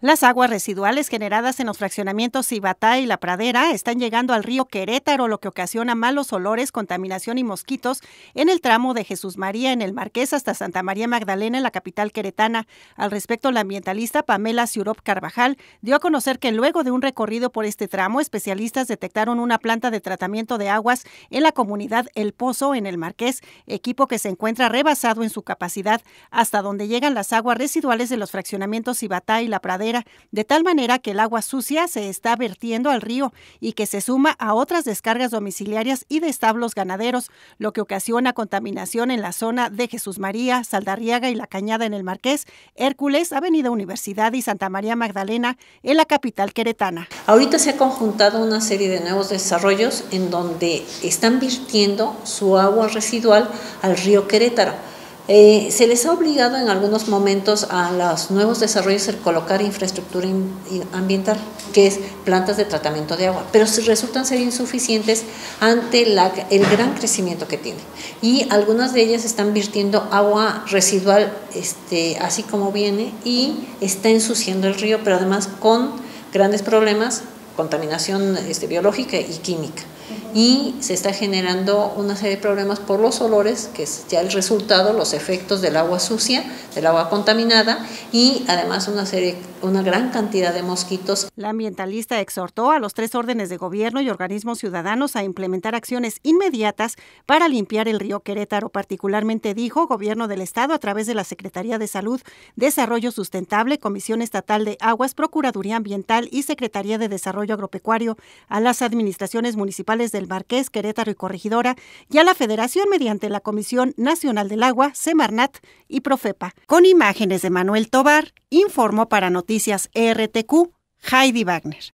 Las aguas residuales generadas en los fraccionamientos Cibatá y La Pradera están llegando al río Querétaro, lo que ocasiona malos olores, contaminación y mosquitos en el tramo de Jesús María en el Marqués hasta Santa María Magdalena en la capital queretana. Al respecto, la ambientalista Pamela Ciurop Carvajal dio a conocer que luego de un recorrido por este tramo, especialistas detectaron una planta de tratamiento de aguas en la comunidad El Pozo en el Marqués, equipo que se encuentra rebasado en su capacidad hasta donde llegan las aguas residuales de los fraccionamientos Cibatá y La Pradera de tal manera que el agua sucia se está vertiendo al río y que se suma a otras descargas domiciliarias y de establos ganaderos, lo que ocasiona contaminación en la zona de Jesús María, Saldarriaga y La Cañada en el Marqués, Hércules, Avenida Universidad y Santa María Magdalena en la capital queretana. Ahorita se ha conjuntado una serie de nuevos desarrollos en donde están virtiendo su agua residual al río Querétaro eh, se les ha obligado en algunos momentos a los nuevos desarrollos el colocar infraestructura ambiental, que es plantas de tratamiento de agua, pero resultan ser insuficientes ante el gran crecimiento que tiene Y algunas de ellas están virtiendo agua residual este, así como viene y está ensuciando el río, pero además con grandes problemas, contaminación este, biológica y química y se está generando una serie de problemas por los olores, que es ya el resultado, los efectos del agua sucia, del agua contaminada y además una serie, una gran cantidad de mosquitos. La ambientalista exhortó a los tres órdenes de gobierno y organismos ciudadanos a implementar acciones inmediatas para limpiar el río Querétaro. Particularmente dijo gobierno del estado a través de la Secretaría de Salud, Desarrollo Sustentable, Comisión Estatal de Aguas, Procuraduría Ambiental y Secretaría de Desarrollo Agropecuario a las administraciones municipales del Marqués, Querétaro y Corregidora y a la Federación mediante la Comisión Nacional del Agua, Semarnat y Profepa. Con imágenes de Manuel Tobar, informó para Noticias RTQ Heidi Wagner.